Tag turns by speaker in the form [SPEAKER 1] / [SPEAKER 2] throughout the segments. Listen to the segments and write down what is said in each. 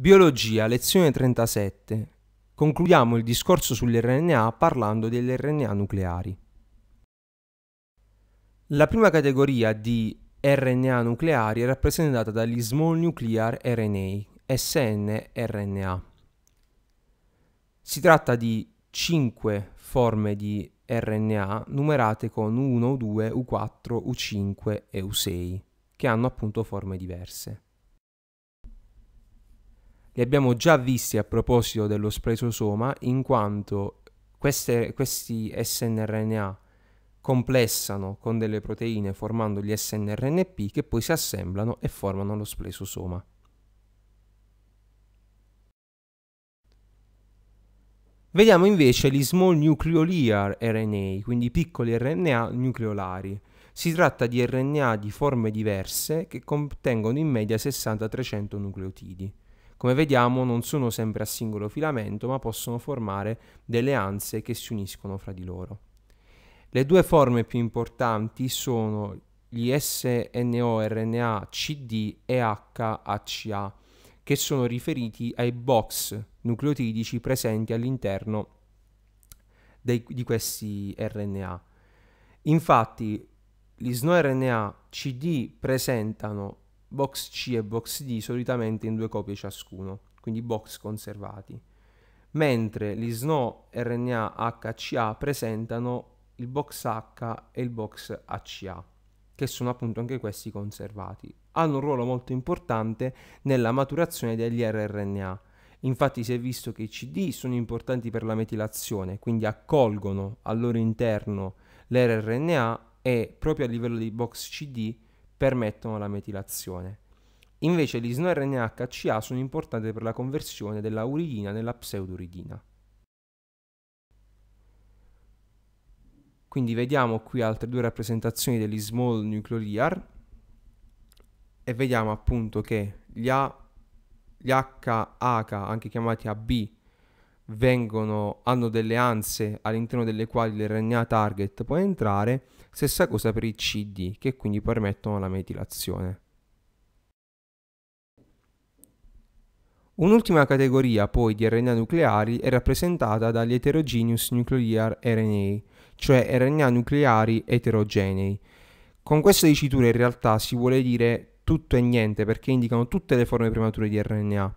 [SPEAKER 1] Biologia, lezione 37. Concludiamo il discorso sull'RNA parlando degli RNA nucleari. La prima categoria di RNA nucleari è rappresentata dagli small nuclear RNA, snRNA. Si tratta di 5 forme di RNA numerate con U1, U2, U4, U5 e U6, che hanno appunto forme diverse. Li abbiamo già visti a proposito dello spresosoma, in quanto queste, questi snRNA complessano con delle proteine formando gli snRNP che poi si assemblano e formano lo splesosoma. Vediamo invece gli small nucleolar RNA, quindi piccoli RNA nucleolari. Si tratta di RNA di forme diverse che contengono in media 60-300 nucleotidi. Come vediamo non sono sempre a singolo filamento ma possono formare delle anse che si uniscono fra di loro. Le due forme più importanti sono gli SNORNA CD e HACA che sono riferiti ai box nucleotidici presenti all'interno dei, di questi RNA. Infatti, gli SNORNA CD presentano box C e box D solitamente in due copie ciascuno, quindi box conservati, mentre gli SNO RNA HCA presentano il box H e il box HA, che sono appunto anche questi conservati. Hanno un ruolo molto importante nella maturazione degli rRNA. Infatti si è visto che i CD sono importanti per la metilazione, quindi accolgono al loro interno l'RRNA e proprio a livello di box CD permettono la metilazione. Invece gli SNORNHCA sono importanti per la conversione della uridina nella pseuduridina. Quindi vediamo qui altre due rappresentazioni degli small nuclear e vediamo appunto che gli, A, gli HH, anche chiamati AB, vengono, hanno delle anse all'interno delle quali l'RNA target può entrare, stessa cosa per i CD che quindi permettono la metilazione. Un'ultima categoria poi di RNA nucleari è rappresentata dagli heterogeneous nuclear RNA, cioè RNA nucleari eterogenei. Con questa dicitura in realtà si vuole dire tutto e niente perché indicano tutte le forme premature di RNA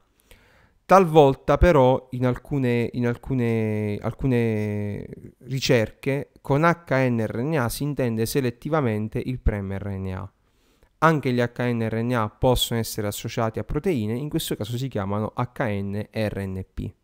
[SPEAKER 1] Talvolta però in alcune, in alcune, alcune ricerche con HNRNA si intende selettivamente il premRNA. Anche gli HNRNA possono essere associati a proteine, in questo caso si chiamano HNRNP.